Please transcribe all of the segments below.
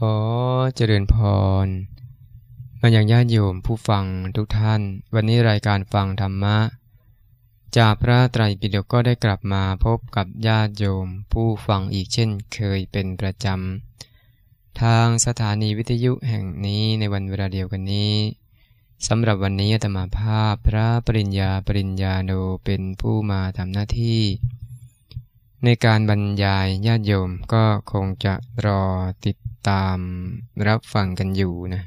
ขอเจริญพรมาอย่างญาติโยมผู้ฟังทุกท่าน วันนี้รายการฟังธรรมะ จากพระไตรปิฎกก็ได้กลับมาพบกับญาติโยมผู้ฟังอีกเช่นเคยเป็นประจำ ทางสถานีวิทยุแห่งนี้ในวันเวลาเดียวกันนี้สำหรับวันนี้ธรรมาภาพพระปริญญา ปริญญาโนเป็นผู้มาทำหน้าที่ ในการบรรยายญาติโยมก็คงจะรอติดตามรับฟังกันอยู่นะ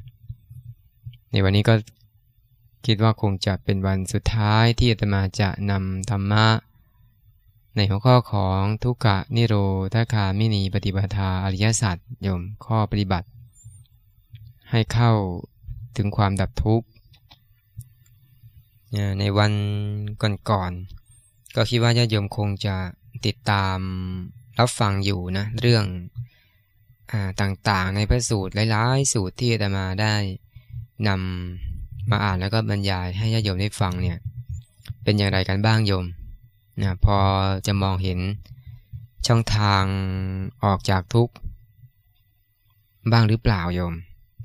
ในวันนี้ก็คิดว่าคงจะเป็นวันสุดท้ายที่อาตมาจะนำธรรมะ ในหัวข้อของทุกขะนิโรธาคามินีปฏิบัติาอริยสัจโยมข้อปฏิบัติ ให้เข้าถึงความดับทุกข์ในวันก่อนๆกก็คิดว่าญาติโยมคงจะติดตามรับฟังอยู่นะเรื่องต่างๆ ในพระสูตรหลาย ๆ สูตรที่อาตมาได้นำมาอ่านแล้วก็บรรยาย ให้ญาติโยมได้ฟังเนี่ย เป็นอย่างไรกันบ้างโยมนะพอจะมองเห็นช่องทางออกจากทุกข์บ้างหรือเปล่าโยม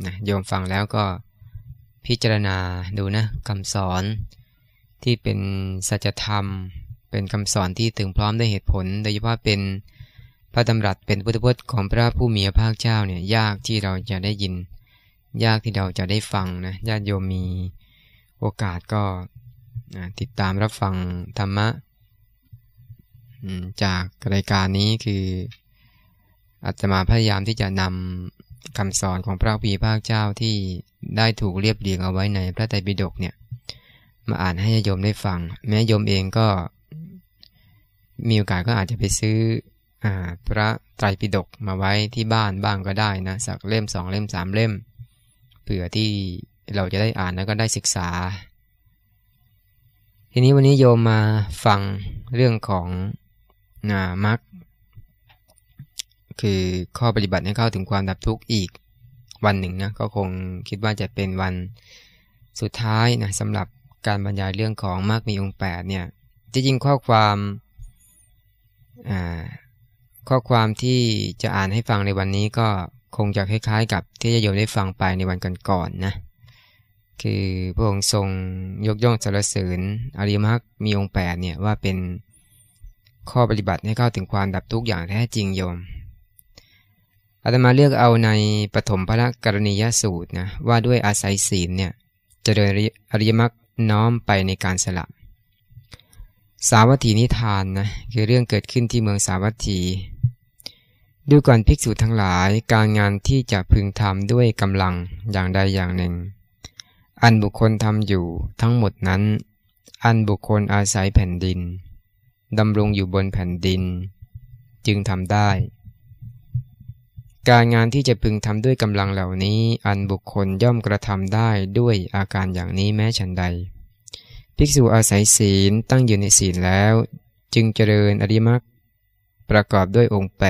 นะโยมฟังแล้วก็พิจารณาดูนะคำสอนที่เป็นสัจธรรมเป็นคำสอนที่ถึงพร้อมด้วยเหตุผลโดยเฉพาะเป็นพระดำรัสเป็นพุทธพจน์ของพระผู้มีพระภาคเจ้าเนี่ยยากที่เราจะได้ยินยากที่เราจะได้ฟังนะญาติโยมมีโอกาสก็ติดตามรับฟังธรรมะจากรายการนี้คืออาตมาพยายามที่จะนำคำสอนของพระพีภาคเจ้าที่ได้ถูกเรียบเรียงเอาไว้ในพระไตรปิฎกเนี่ยมาอ่านให้โยมได้ฟัง แม้โยมเองก็มีโอกาสก็อาจจะไปซื้อพระไตรปิฎกมาไว้ที่บ้านบ้างก็ได้นะ สักเล่มสองเล่มสามเล่ม เผื่อที่เราจะได้อ่านแล้วก็ได้ศึกษา ทีนี้วันนี้โยมมาฟังเรื่องของนามักคือข้อปฏิบัติให้เข้าถึงความดับทุกข์อีกวันหนึ่งนะก็คงคิดว่าจะเป็นวันสุดท้ายนะสำหรับการบรรยายเรื่องของมรรคมีองค์แปดเนี่ยจะยิงข้อความอ่าข้อความที่จะอ่านให้ฟังในวันนี้ก็คงจะคล้ายๆกับที่จะโยมได้ฟังไปในวันก่อนๆนะคือพระองค์ทรงยกย่องสรรเสริญอริมักมีองค์แปดเนี่ยว่าเป็นข้อปฏิบัติให้เข้าถึงความดับทุกอย่างแท้จริงโยมอาตมาเลือกเอาในปฐมพระกรณียสูตรนะว่าด้วยอาศัยศีลเนี่ยจะเดินอริยมรรคน้อมไปในการสละ สาวัตถีนิทานนะคือเรื่องเกิดขึ้นที่เมืองสาวัตถีดูก่อนภิกษุทั้งหลาย การงานที่จะพึงทำด้วยกำลังอย่างใดอย่างหนึ่ง อันบุคคลทำอยู่ทั้งหมดนั้น อันบุคคลอาศัยแผ่นดิน ดำรงอยู่บนแผ่นดิน จึงทำได้ การงานที่จะพึงทำด้วยกำลังเหล่านี้ อันบุคคลย่อมกระทำได้ด้วยอาการอย่างนี้แม้ฉันใด ภิกษุอาศัยศีลตั้งอยู่ในศีลแล้ว จึงเจริญอริมักประกอบด้วยองค์ 8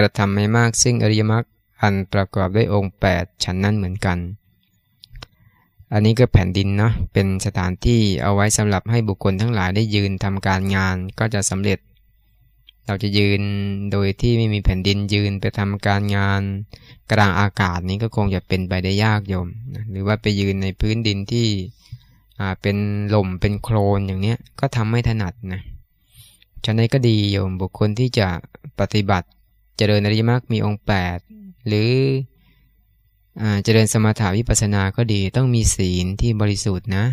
กระทำให้มากซึ่งอริยมรรคอันประกอบด้วยองค์ 8ฉันนั้นเหมือนกัน อันนี้ก็แผ่นดินเนาะเป็นสถานที่เอาไว้สำหรับให้บุคคลทั้งหลายได้ยืนทำการงานก็จะสำเร็จ เราจะยืนโดยที่ไม่มีแผ่นดินยืนไปทำการงานกลางอากาศนี้ก็คงจะเป็นไปได้ยากโยม หรือว่าไปยืนในพื้นดินที่เป็นหล่มเป็นโคลนอย่างเนี้ยก็ทำไม่ถนัดนะฉะนั้นก็ดีโยมบุคคลที่จะปฏิบัติเจริญอริยมรรคมีองค์ 8 หรือเจริญสมถาวิปัสสนาก็ดีต้องมีศีลที่บริสุทธิ์นะ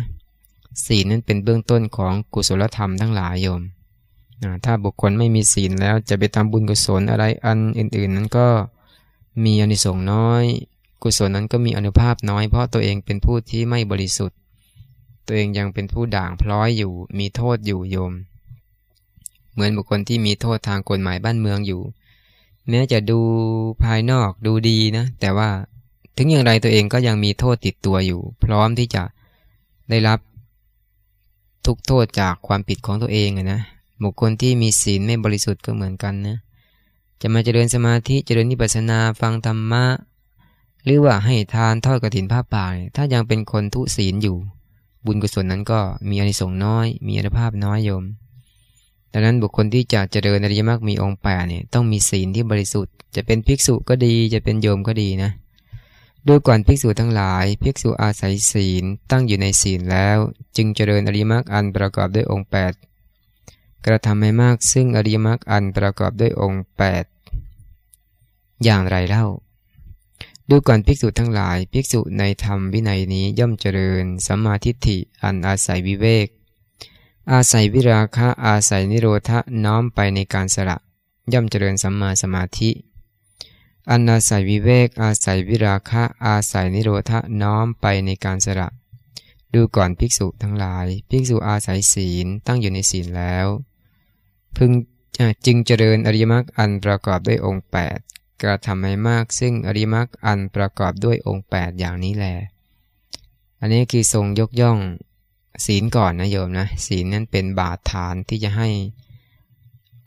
ศีลนั้นเป็นเบื้องต้นของกุศลธรรมทั้งหลายโยม ถ้าบุคคลไม่มีศีลแล้วจะไปทำบุญกุศลอะไรอัน อื่นๆนั้นก็มีอนิสงส์น้อย กุศลนั้นก็มีอนุภาพน้อย เพราะตัวเองเป็นผู้ที่ไม่บริสุทธิ์ ตัวเองยังเป็นผู้ด่างพร้อยอยู่มีโทษอยู่โยม เหมือนบุคคลที่มีโทษทางกฎหมายบ้านเมืองอยู่แม้จะดูภายนอกดูดีนะแต่ว่าถึงอย่างไรตัวเองก็ยังมีโทษติดตัวอยู่ พร้อมที่จะได้รับทุกโทษจากความผิดของตัวเองนะบุคคลที่มีศีลไม่บริสุทธิ์ก็เหมือนกันนะจะมาเจริญสมาธิ เจริญนิพพานาฟังธรรมะ หรือว่าให้ทานทอดกระถินผ้าป่าถ้ายังเป็นคนทุศีลอยู่ บุญกุศลนั้นก็มีอนิสงส์น้อย มีอนุภาพน้อยโยมดังนั้นบุคคลที่จะเจริญอริยมรรคมีองค์แปดเนี่ยต้องมีศีลที่บริสุทธิ์ จะเป็นภิกษุก็ดีจะเป็นโยมก็ดีนะดูก่อนภิกษุทั้งหลาย ภิกษุอาศัยศีลตั้งอยู่ในศีลแล้ว จึงเจริญอริยมรรคอันประกอบด้วยองค์ 8 กระทำให้มากซึ่งอริยมรรคอันประกอบด้วยองค์ 8 อย่างไรเล่าดูก่อนภิกษุทั้งหลายภิกษุในธรรมวินัยนี้ย่อมเจริญสัมมาทิฏฐิอันอาศัยวิเวกอาศัยวิราคะอาศัยนิโรธะน้อมไปในการสละย่อมเจริญสัมมาสมาธิ อันอาศัยวิเวกอาศัยวิราคะอาศัยนิโรธะน้อมไปในการสละดูก่อนภิกษุทั้งหลายภิกษุอาศัยศีลตั้งอยู่ในศีลแล้ว พึงจึงเจริญอริยมรรคอันประกอบด้วยองค์8กระทำให้มากซึ่งอริยมรรคอันประกอบด้วยองค์ 8 อย่างนี้แหลอันนี้คือทรงยกย่องศีลก่อนนะโยมนะศีลนั้นเป็นบาดฐานที่จะให้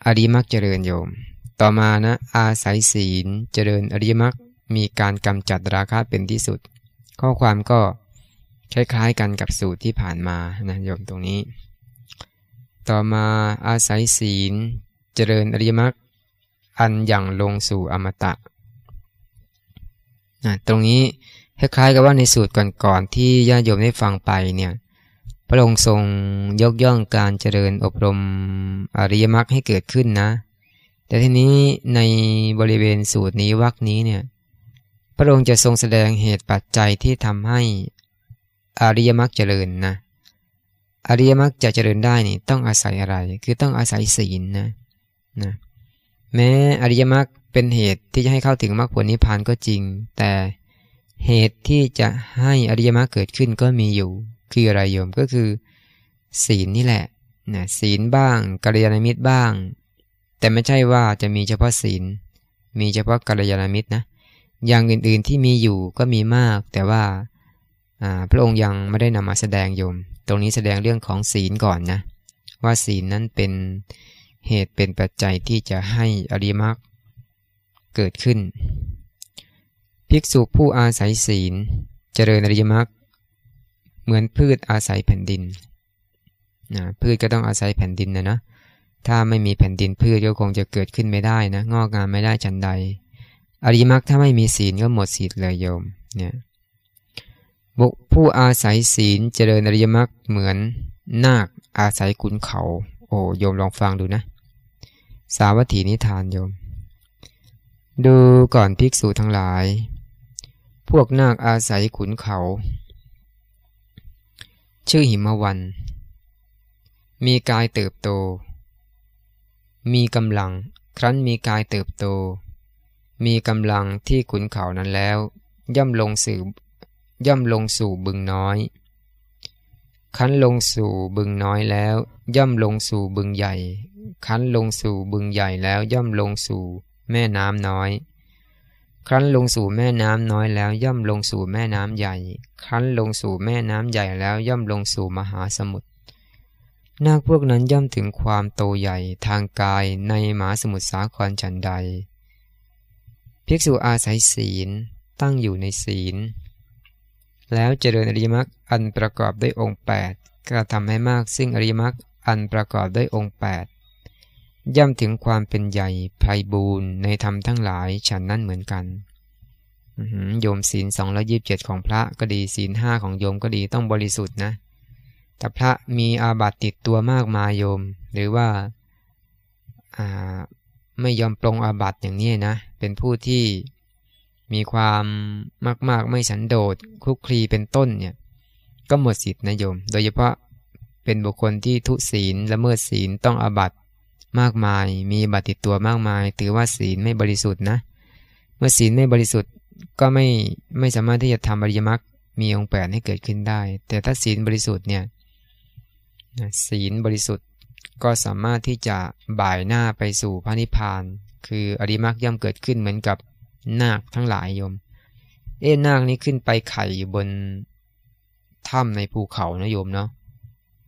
อริมักเจริญโยม ต่อมานะอาศัยศีลเจริญอริมักมีการกำจัดราคะเป็นที่สุด ข้อความก็คล้าย ๆกันกับสูตรที่ผ่านมานะโยมตรงนี้ ต่อมาอาศัยศีลเจริญอริมักอันอย่างลงสู่อมตะนะตรงนี้คล้ายๆกับว่าในสูตรก่อนๆที่ญาติโยมได้ฟังไปเนี่ยพระองค์ทรงยกย่องการเจริญอบรมอริยมรรคให้เกิดขึ้นนะ แต่ทีนี้ในบริเวณสูตรนี้วรกคนี้เนี่ยพระองค์จะทรงแสดงเหตุปัจจัยที่ทำให้อริยมรรคเจริญนะ อริยมรรคจะเจริญได้นี่ต้องอาศัยอะไร คือต้องอาศัยศีลนะนะ แม้อริยมรรคเป็นเหตุที่จะให้เข้าถึงมรรคผลนิพพานก็จริง แต่เหตุที่จะให้อริยมรรคเกิดขึ้นก็มีอยู่คืออะไรโยมก็คือศีลนี่แหละนะศีลบ้างกัลยาณมิตรบ้าง แต่ไม่ใช่ว่าจะมีเฉพาะศีลมีเฉพาะกัลยาณมิตรนะอย่างอื่นๆที่มีอยู่ก็มีมาก แต่ว่าพระองค์ยังไม่ได้นำมาแสดงโยม ตรงนี้แสดงเรื่องของศีลก่อนนะว่าศีลนั้นเป็นเหตุเป็นปัจจัยที่จะให้อริมักเกิดขึ้น ภิกษุผู้อาศัยศีลเจริญอริยมรรคเหมือนพืชอาศัยแผ่นดินนะพืชก็ต้องอาศัยแผ่นดินนะนะถ้าไม่มีแผ่นดินพืชก็คงจะเกิดขึ้นไม่ได้นะงอกงามไม่ได้ฉันใด อริมักถ้าไม่มีศีลก็หมดศีลเลยโยมเนี่ยบุคผู้อาศัยศีลเจริญอริยมรกคเหมือน นาคอาศัยขุนเขาโอ้โยมลองฟังดูนะ สาวัตถีนิทานโยม ดูก่อนภิกษุทั้งหลาย พวกนาคอาศัยขุนเขาชื่อหิมวัน มีกายเติบโต มีกำลัง ครั้นมีกายเติบโต มีกำลังที่ขุนเขานั้นแล้วย่ำลงสู่ย่ำลงสู่บึงน้อยคั้นลงสู่บึงน้อยแล้วย่ำลงสู่บึงใหญ่คั้นลงสู่บึงใหญ่แล้ว ย่ำลงสู่แม่น้ำน้อยครั้นลงสู่แม่น้ำน้อยแล้วย่อมลงสู่แม่น้ำใหญ่ครั้นลงสู่แม่น้ำใหญ่แล้วย่อมลงสู่มหาสมุทร นาคพวกนั้นย่อมถึงความโตใหญ่ทางกายในมหาสมุทรสาครฉันใดภิกษุอาศัยศีล ตั้งอยู่ในศีล แล้วเจริญอริยมรรคอันประกอบด้วยองค์ 8กระทำให้มากซึ่งอริยมรรคอันประกอบด้วยองค์ 8ย่ำถึงความเป็นใหญ่ไพบูรณ์ในธรรมทั้งหลายฉันนั้นเหมือนกัน โยมศีลสองร้อยิบเจ็ดของพระก็ดีศีลห้าของโยมก็ดีต้องบริสุทธิ์นะ แต่พระมีอาบัติติดตัวมากมายโยมหรือว่าไม่ยอมปรงอาบัติอย่างนี้นะ เป็นผู้ที่มีความมากๆไม่ฉันโดดคุกคลีเป็นต้นเนี่ย ก็หมดสิทธิ์นะโยม โดยเฉพาะเป็นบุคคลที่ทุศีลละเมิดศีลต้องอาบัติมากมาย มีบัตรติดตัวมากมาย ถือว่าศีลไม่บริสุทธิ์นะ เมื่อศีลไม่บริสุทธิ์ก็ไม่ ไม่สามารถที่จะทำอริยมรรคมีองค์แปดให้เกิดขึ้นได้ แต่ถ้าศีลบริสุทธิ์เนี่ยศีลบริสุทธิ์ก็สามารถที่จะบ่ายหน้าไปสู่พระนิพพาน คืออริมักย่อมเกิดขึ้นเหมือนกับนาคทั้งหลายโยม เอ็นนาคนี้ขึ้นไปไข่อยู่บนถ้ำในภูเขานะโยมเนาะ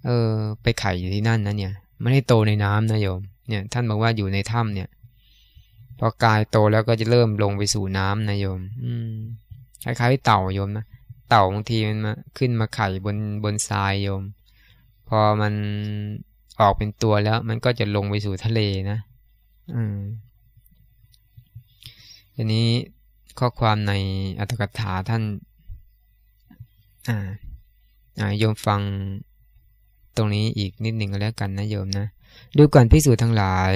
เออ ไปไข่อยู่ที่นั่นนะเนี่ย ไม่ได้โตในน้ำนะโยมเนี่ยท่านบอกว่าอยู่ในถ้าเนี่ย พอกายโตแล้วก็จะเริ่มลงไปสู่น้ำนะโยม อืม คล้ายๆเต่าโยมนะ เต่าบางทีมันมาขึ้นมาไข่บนบนทรายโยม พอมันออกเป็นตัวแล้วมันก็จะลงไปสู่ทะเลนะ อืมอันี้ข้อความในอัตถกถาท่าน อ่าโยมฟังตรงนี้อีกนิดหนึ่งแล้วกันนะโยมนะดูก่อนพิสูจน์ทั้งหลาย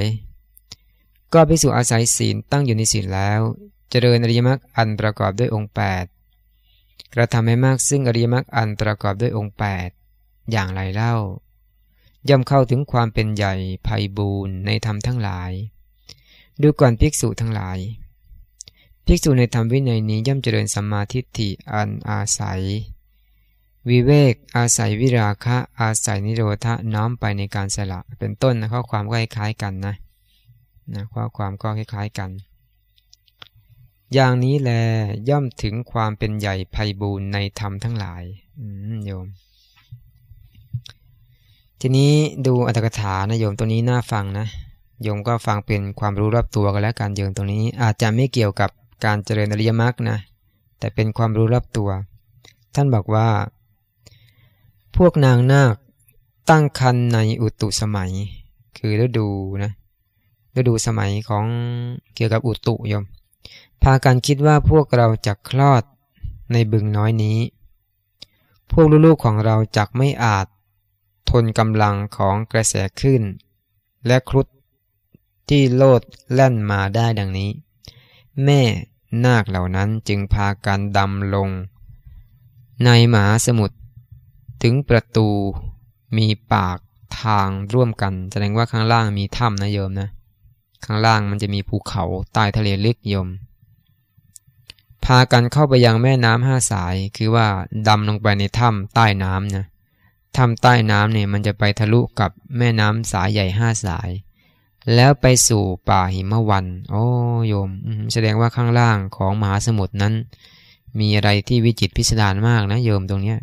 ก็พิสูจน์อาศัยศีลตั้งอยู่ในศีลแล้ว เจริญอริยมรรคอันประกอบด้วยองค์ 8 กระทำให้มากซึ่งอริยมรรคอันประกอบด้วยองค์ 8 อย่างไรเล่า ย่อมเข้าถึงความเป็นใหญ่ไพบูรณ์ในธรรมทั้งหลาย ดูก่อนภิกษุทั้งหลาย ภิกษุในธรรมวินัยนี้ย่อมเจริญสัมมาทิฏฐิอันอาศัยวิเวกอาศัยวิราคะอาศัยนิโรธะน้อมไปในการสละเป็นต้นนะข้อความก็คล้ายกันนะนะข้อความก็คล้ายกัน อย่างนี้แล ย่อมถึงความเป็นใหญ่ไพบูรในธรรมทั้งหลายโยม ทีนี้ดูอัตถกถานะโยมตัวนี้น่าฟังนะโยมก็ฟังเป็นความรู้รอบตัวกันแล้วการโยงตรงนี้อาจจะไม่เกี่ยวกับการเจริญอริยมรรคนะแต่เป็นความรู้รอบตัว ท่านบอกว่าพวกนางนาคตั้งคันในอุตุสมัย คือฤดูนะฤดูสมัยของเกี่ยวกับอุตุยม พากันคิดว่าพวกเราจะคลอดในบึงน้อยนี้ พวกลูกๆของเราจะไม่อาจทนกำลังของกระแสขึ้น และครุฑที่โลดแล่นมาได้ดังนี้ แม่นาคเหล่านั้นจึงพากันดำลง ในหมาสมุทรถึงประตูมีปากทางร่วมกัน แสดงว่าข้างล่างมีถ้ำนะโยมนะ ข้างล่างมันจะมีภูเขาใต้ทะเลลึกโยม พากันเข้าไปยังแม่น้ำห้าสาย คือว่าดำลงไปในถ้ำใต้น้ำนะ ถ้ำใต้น้ำเนี่ยมันจะไปทะลุกับแม่น้ำสายใหญ่ห้าสาย แล้วไปสู่ป่าหิมะวัน โอ้โยม แสดงว่าข้างล่างของมหาสมุทรนั้น มีอะไรที่วิจิตพิสดารมากนะโยมตรงเนี้ย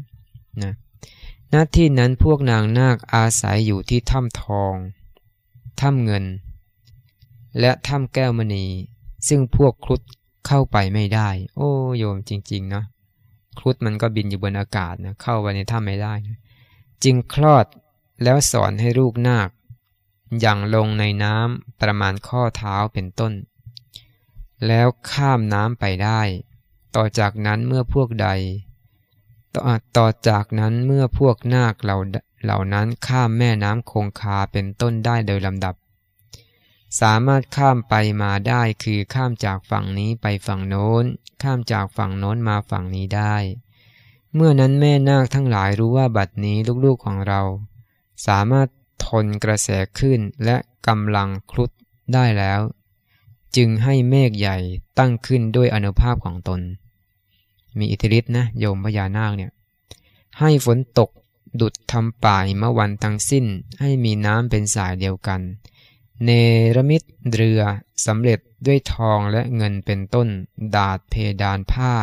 นะณที่นั้นพวกนางนาคอาศัยอยู่ที่ถ้ำทอง ถ้ำเงิน และถ้ำแก้วมณี ซึ่งพวกครุฑเข้าไปไม่ได้ โอ้โยมจริงๆเนาะ ครุฑมันก็บินอยู่บนอากาศนะ เข้าไปในถ้ำไม่ได้นะจึงคลอดแล้วสอนให้ลูก นาคอย่างลงในน้ำประมาณข้อเท้าเป็นต้น แล้วข้ามน้ำไปได้ ต่อจากนั้นเมื่อพวกใดต่อจากนั้นเมื่อพวกนาคเหล่าเหล่านั้นข้ามแม่น้ำคงคาเป็นต้นได้โดยลำดับ สามารถข้ามไปมาได้คือข้ามจากฝั่งนี้ไปฝั่งโน้นข้ามจากฝั่งโน้นมาฝั่งนี้ได้ เมื่อนั้นแม่นาคทั้งหลายรู้ว่าบัดนี้ลูกๆของเรา สามารถทนกระแสขึ้นและกำลังคลุดได้แล้ว จึงให้เมฆใหญ่ตั้งขึ้นด้วยอนุภาพของตนมีอิทธิฤทธิ์นะ โยมพญานาคเนี่ยให้ฝนตกดุดทำป่ายมะวันทั้งสิ้นให้มีน้ำเป็นสายเดียวกัน เนรมิตเรือสำเร็จด้วยทองและเงินเป็นต้น ดาดเพดานผ้า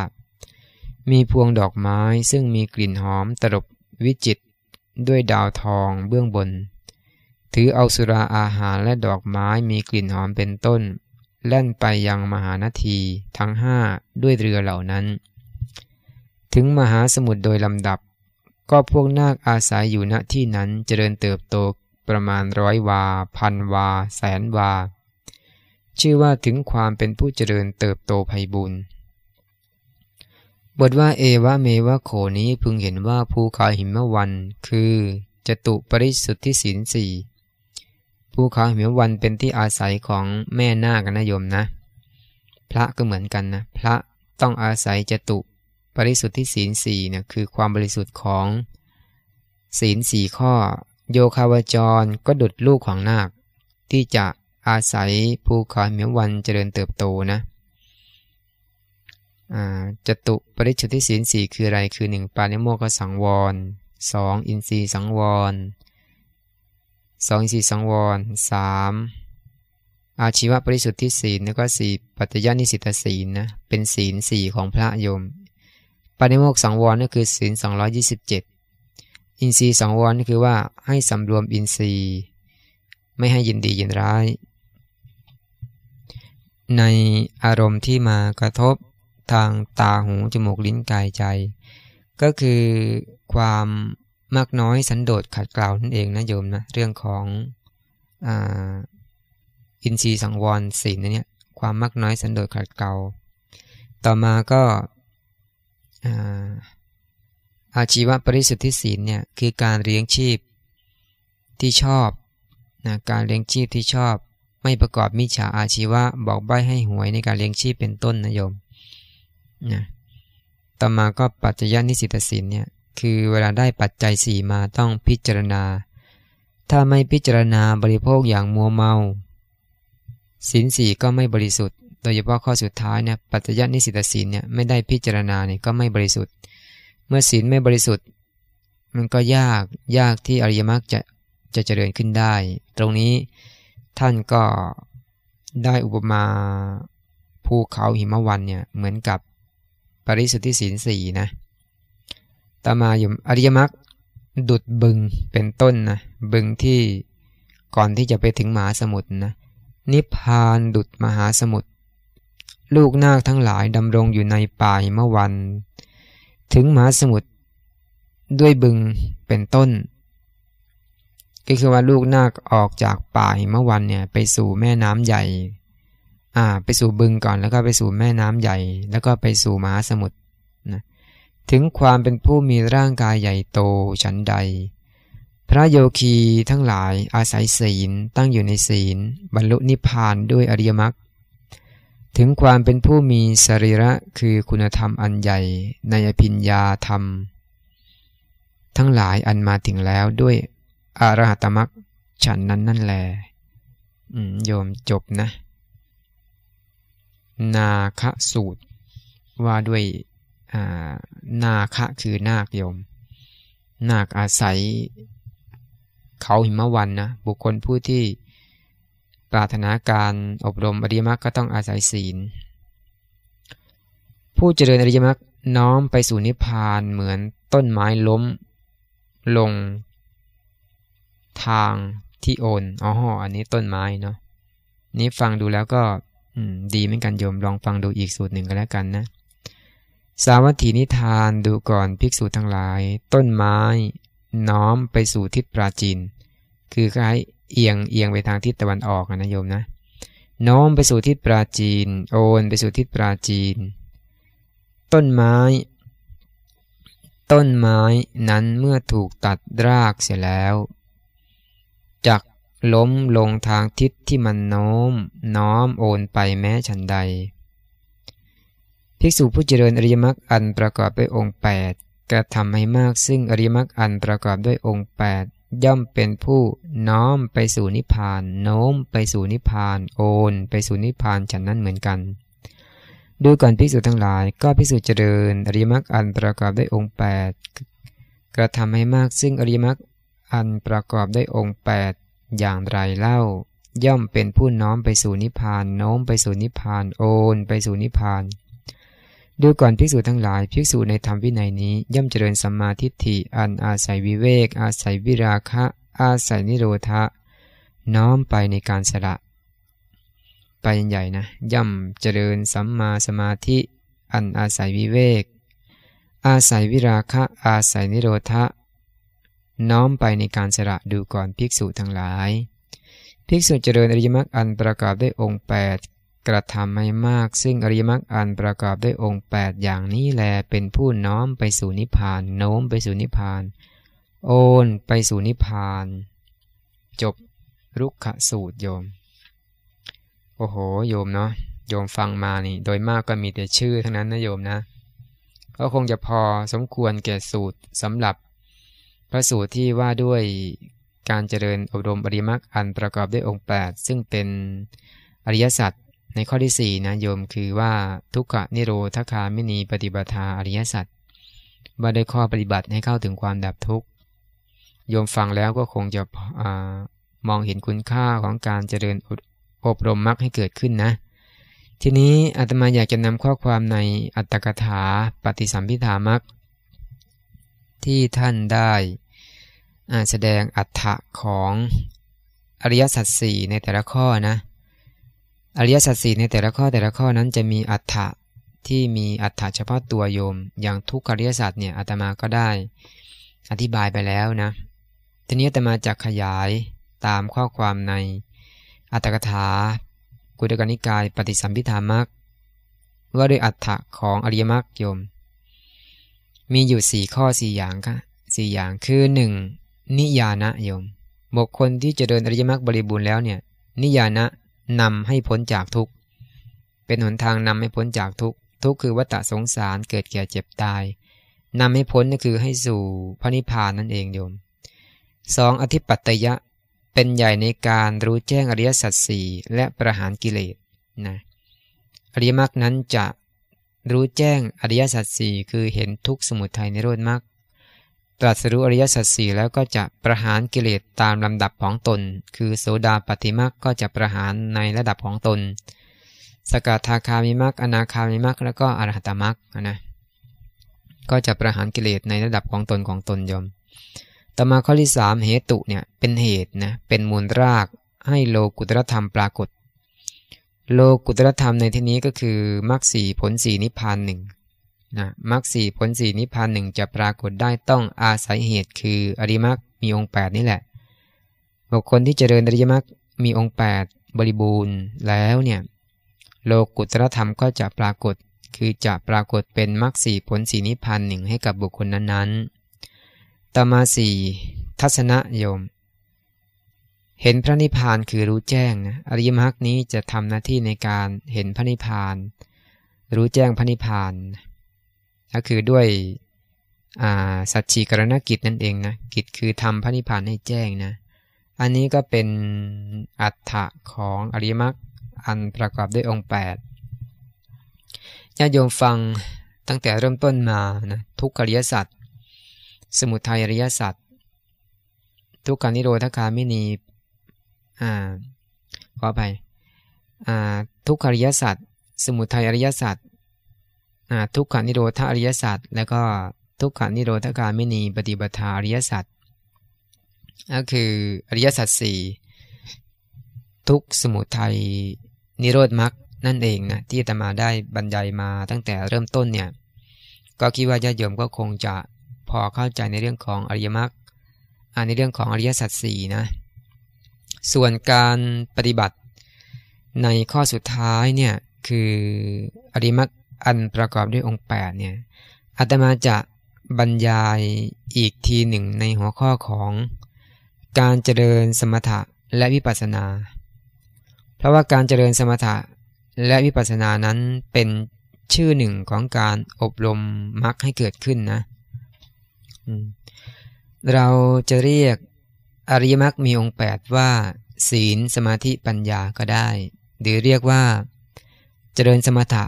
มีพวงดอกไม้ซึ่งมีกลิ่นหอมตลบวิจิตด้วยดาวทองเบื้องบน ถือเอาสุราอาหารและดอกไม้มีกลิ่นหอมเป็นต้น แล่นไปยังมหานาทีทั้งห้าด้วยเรือเหล่านั้นถึงมหาสมุทรโดยลำดับ ก็พวกนาคอาศัยอยู่ณที่นั้นเจริญเติบโตประมาณร้อยวา พันวาแสนวา ชื่อว่าถึงความเป็นผู้เจริญเติบโตไพบุญ บทว่าเอวะเมวะโขนี้พึงเห็นว่าภูเขาหิมวัน คือจตุปริสุทธิศีลสี่ภูเขาหิมวันเป็นที่อาศัยของแม่นาคนะโยมนะ พระก็เหมือนกันนะ พระต้องอาศัยจตุปริสุทธิศีลสี่เนี่ยคือความบริสุทธิ์ของศีลสี่ข้อ โยคาวจรก็ดุดลูกของนาคที่จะอาศัยภูเขาเหมียววันเจริญเติบโตนะจตุปริสุทธิศีลสี่คืออะไรคือ 1. ปาณิโมกสังวร 2. อินทรีสังวร 2. อินทรีสังวร 3. อาชีวปริสุทธิศีลแล้วก็ 4. ปัจจยนิสิตศีลนะเป็นศีลสี่ของพระโยมปาณิโมกสังวรก็คือศีล227 อินทรีย์สังวรก็คือว่าให้สำรวมอินทรีย์ ไม่ให้ยินดียินร้ายในอารมณ์ที่มากระทบทางตาหูจมูกลิ้นกายใจ ก็คือความมากน้อยสันโดษขัดเกลานั่นเองนะโยมนะเรื่องของออินทรีย์สังวรศีลนี่ความมากน้อยสันโดษขัดเกลาต่อมาก็อาชีวปริสุทธิศีลเนี่ยคือการเลี้ยงชีพที่ชอบนะการเลี้ยงชีพที่ชอบไม่ประกอบมิจฉาอาชีวะบอกใบให้หวยในการเลี้ยงชีพเป็นต้นนะโยมนะต่อมาก็ปัจจยนิสิตศีลเนี่ยคือเวลาได้ปัจจัยสี่มาต้องพิจารณา ถ้าไม่พิจารณาบริโภคอย่างมัวเมาศีลสี่ก็ไม่บริสุทธิ์โดยเฉพาะข้อสุดท้ายเนี่ย ปัจจยนิสิตศีลเนี่ยไม่ได้พิจารณาเนี่ยก็ไม่บริสุทธิ์ เมื่อศีลไม่บริสุทธิ์ มันก็ยาก ยากที่อริยมรรคจะจะเจริญขึ้นได้ ตรงนี้ท่านก็ได้อุปมาภูเขาหิมะวันเนี่ยเหมือนกับปริสุทธิศีลสี่นะตามาอยู่อริยมรรคดุดบึงเป็นต้นนะ บึงที่ก่อนที่จะไปถึงมหาสมุทรนะ นิพพานดุดมหาสมุทรลูกนาคทั้งหลายดำรงอยู่ในป่าื่อวันถึงมหาสมุทรด้วยบึงเป็นต้นก็คือว่าลูกนาคออกจากป่าื่อวันเนี่ยไปสู่แม่น้ำใหญ่อ่าไปสู่บึงก่อนแล้วก็ไปสู่แม่น้ำใหญ่ แล้วก็ไปสู่มหาสมุทรนะถึงความเป็นผู้มีร่างกายใหญ่โตฉันใด พระโยคีทั้งหลายอาศัยศีลตั้งอยู่ในศีล บรรลุนิพพานด้วยอริยมรรคถึงความเป็นผู้มีสรีระคือคุณธรรมอันใหญ่ในอภิญญาธรรม ทั้งหลายอันมาถึงแล้วด้วยอารหัตมักฉันนั้น นั่นแลโยมจบนะ นาคสูตร ว่าด้วยนาคคือนาคโยม นาคอาศัย เขาหิมะวันนะ บุคคลผู้ที่ปรารถนาการ อบรมอริยมรรคก็ต้องอาศัยศีลผู้เจริญอริยมรรคน้อมไปสู่นิพพานเหมือนต้นไม้ล้ม ลง ทางที่โอนอ๋ออันนี้ต้นไม้เนาะนี้ฟังดูแล้วก็ดีเหมือนกันโยมลองฟังดูอีกสูตรหนึ่งก็แล้วกันนะสาวัตถีนิทานดูก่อนภิกษุทั้งหลาย ต้นไม้น้อมไปสู่ทิศปราจีนคือคล้ายเอียงเอียงไปทางทิศตะวันออกนะโยมนะโน้มไปสู่ทิศปราจีนโอนไปสู่ทิศปราจีนต้นไม้ ต้นไม้นั้นเมื่อถูกตัดรากเสียแล้วจักล้มลงทางทิศที่มันโน้มน้อมโอนไปแม้ฉันใดภิกษุผู้เจริญอริยมรรคอันประกอบด้วยองค์ 8 กระทำให้มากซึ่งอริยมรรคอันประกอบด้วยองค์ 8ย่อมเป็นผู้น้อมไปสู่นิพพาน โน้มไปสู่นิพพาน โอนไปสู่นิพพานฉันนั้นเหมือนกัน ดูก่อนพิกษุทั้งหลาย ก็พิจน์เจริญ อริมักอันประกอบด้วยองค์ 8กระทำให้มากซึ่งอริมักอันประกอบด้วยองค์ 8 อย่างไรเล่า ย่อมเป็นผู้น้อมไปสู่นิพพาน โน้มไปสู่นิพพาน โอนไปสู่นิพพานดูก่อนภิกษุทั้งหลาย ภิกษุในธรรมวินัยนี้ย่อมเจริญสัมมาทิฏฐิอันอาศัยวิเวกอาศัยวิราคะอาศัยนิโรธะ น้อมไปในการสละไปใหญ่นะย่อมเจริญสัมมาสมาธิอันอาศัยวิเวกอาศัยวิราคะอาศัยนิโรธะน้อมไปในการสละดูก่อนภิกษุทั้งหลายภิกษุเจริญอริยมรรคอันประกอบด้วยองค์ 8กระทำให้มาก ซึ่งอริยมรรคอันประกอบด้วยองค์ 8 อย่างนี้แลเป็นผู้น้อมไปสู่นิพพาน โน้มไปสู่นิพพาน โอนไปสู่นิพพาน จบรุกขสูตรโยม โอ้โห โยมเนาะ โยมฟังมานี่ โดยมากก็มีแต่ชื่อทั้งนั้นนะโยมนะ ก็คงจะพอสมควรแก่สูตรสำหรับพระสูตรที่ว่าด้วยการเจริญอบรมอริมักอันประกอบด้วยองค์ 8 ซึ่งเป็นอริยสัจในข้อที่4นะโยมคือว่าทุกขนิโรธคาไม่นีปฏิบัติาอริยสัจว่าด้วยข้อปฏิบัติให้เข้าถึงความดับทุกโยมฟังแล้วก็คงจะอมองเห็นคุณค่าของการเจริญอบรมมรรคให้เกิดขึ้นนะ ทีนี้อาตมาอยากจะนำข้อความในอัตตกถาปฏิสัมพิธามรรคที่ท่านได้แสดงอัฏฐะของอริยสัจสี่ในแต่ละข้อนะอริยสัจสี่ในแต่ละข้อแต่ละข้อนั้นจะมีอัฏฐะที่มีอัฏฐะเฉพาะตัวโยม อย่างทุกขอริยสัจเนี่ยอาตมาก็ได้ อธิบายไปแล้วนะทีนี้อาตมาจะขยายตามข้อความใน อัตถกถา กุฎกนิกาย ปฏิสัมพิธามักว่าด้วยอัฏฐะของอริยมรรคโยม มีอยู่สี่ข้อสี่อย่างค่ะสี่อย่างคือหนึ่งนิยานะโยมบุคคลที่จะเดินอริยมรรคบริบูรณ์แล้วเนี่ยนิยานะนำให้พ้นจากทุกข์เป็นหนทางนำให้พ้นจากทุกข์ ทุกข์คือวัฏสงสารเกิดแก่เจ็บตาย นำให้พ้นก็คือให้สู่พระนิพพานนั่นเองโยมสองอธิปัตยะเป็นใหญ่ในการรู้แจ้งอริยสัจสี่และประหารกิเลสนะ อริยมรรคนั้นจะรู้แจ้งอริยสัจสี่คือเห็นทุกขสมุทัยในโรดมรรคตรัสรู้อริยสัจสี่แล้วก็จะประหารกิเลสตามลำดับของตน คือโสดาปฏิมักก็จะประหารในระดับของตน สกทาคามิมักอนาคามิมักแล้วก็อรหัตมักนะก็จะประหารกิเลสในระดับของตนของตนยม ต่อมาข้อที่3เหตุเนี่ยเป็นเหตุนะ เป็นมูลราก ให้โลกุตรธรรมปรากฏ โลกุตรธรรมในที่นี้ก็คือมรรคสีผลสีนิพพานหนึ่งนะมรรคสี่ผลสี่นิพพานหนึ่งจะปรากฏได้ต้องอาศัยเหตุคืออริมรรคมีองค์8 นี่แหละ บุคคลที่เจริญอริยมรรคมีองค์8บริบูรณ์แล้วเนี่ยโลกุตรธรรมก็จะปรากฏคือจะปรากฏเป็นมรรคสี่ผลสี่นิพพานหนึ่งให้กับบุคคลนั้นๆต่อมาสี่ทัศนะโยม เห็นพระนิพพานคือรู้แจ้งนะอริยมรรคนี้จะทำหน้าที่ในการเห็นพระนิพพาน รู้แจ้งพระนิพพานเก็คือด้วยสัจฉิกรณกิจนั่นเองนะ กิจคือทำพระนิพพานให้แจ้งนะ อันนี้ก็เป็นอัฏฐะของอริยมรรคอันประกอบด้วยองค์8ญาติโยมฟังตั้งแต่เริ่มต้นมานะ ทุกขริยสัต์สมุทัยริยสัต์ทุกขานิโรธคามินี อ่าขอไปอ่าทุกขริยสัต์สมุทัยริยสัตวทุกขานิโรธาริยสัจแล้วก็ทุกขานิโรธการไม่นีปฏิบัติอริยสัจก็คืออริยสัจสี่ทุกสมุทัยนิโรธมรรคนั่นเองนะที่ตมาได้บรรยายมาตั้งแต่เริ่มต้นเนี่ยก็คิดว่าญาติโยมก็คงจะพอเข้าใจในเรื่องของอริยมรรคในเรื่องของอริยสัจสี่นะส่วนการปฏิบัติในข้อสุดท้ายเนี่ยคืออริมักอันประกอบด้วยองค์8เนี่ย อาตมาจะบรรยายอีกทีหนึ่งในหัวข้อของ การเจริญสมถะและวิปัสสนา เพราะว่าการเจริญสมถะและวิปัสสนานั้นเป็นชื่อหนึ่งของการอบรมมรรคให้เกิดขึ้นนะเราจะเรียกอริยมรรคมีองค์8ว่าศีลสมาธิปัญญาก็ได้ หรือเรียกว่าเจริญสมถะ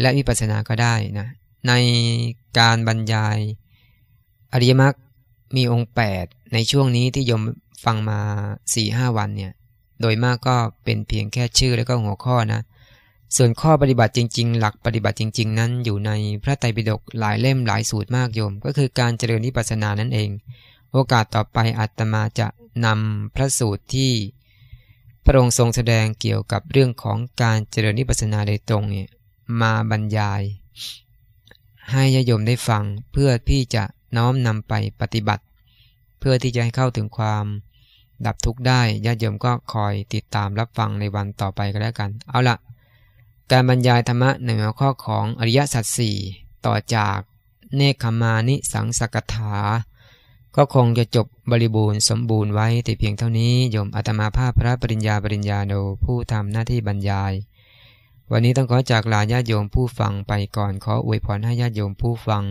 และวิปัสสนาก็ได้นะ ในการบรรยาย อริยมรรคมีองค์ 8 ในช่วงนี้ที่ยมฟังมา 4-5 วันเนี่ยโดยมากก็เป็นเพียงแค่ชื่อแล้วก็หัวข้อนะ ส่วนข้อปฏิบัติจริง ๆ หลักปฏิบัติจริง ๆ นั้นอยู่ในพระไตรปิฎกหลายเล่มหลายสูตรมากโยมก็คือการเจริญนิปัสนานั่นเอง โอกาสต่อไปอาตมาจะนำพระสูตรที่ พระองค์ทรงแสดงเกี่ยวกับเรื่องของการเจริญนิปัาสนาโดยตรงเนี่ยมาบรรยาย ให้ญาโยมได้ฟังเพื่อพี่จะน้อมนำไปปฏิบัติ เพื่อที่จะให้เข้าถึงความดับทุกข์ได้ญาติโยมก็คอยติดตามรับฟังในวันต่อไปก็แล้วกัน เอาละการบรรยายธรรมะในหัวข้อของอริยสัจสี่ต่อจากเนคขมานิสังสกถา ก็คงจะจบบริบูรณ์สมบูรณ์ไว้ แต่เพียงเท่านี้โยมอาตมาภาพพระปริญญาปริญญาโนผู้ทำหน้าที่บรรยายวันนี้ต้องขอจากลาญาติโยมผู้ฟังไปก่อน ขออวยพรให้ญาติโยมผู้ฟัง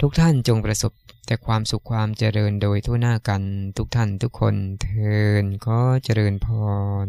ทุกท่านจงประสบแต่ความสุขความเจริญโดยทั่วหน้ากัน ทุกท่านทุกคนเทินขอเจริญพร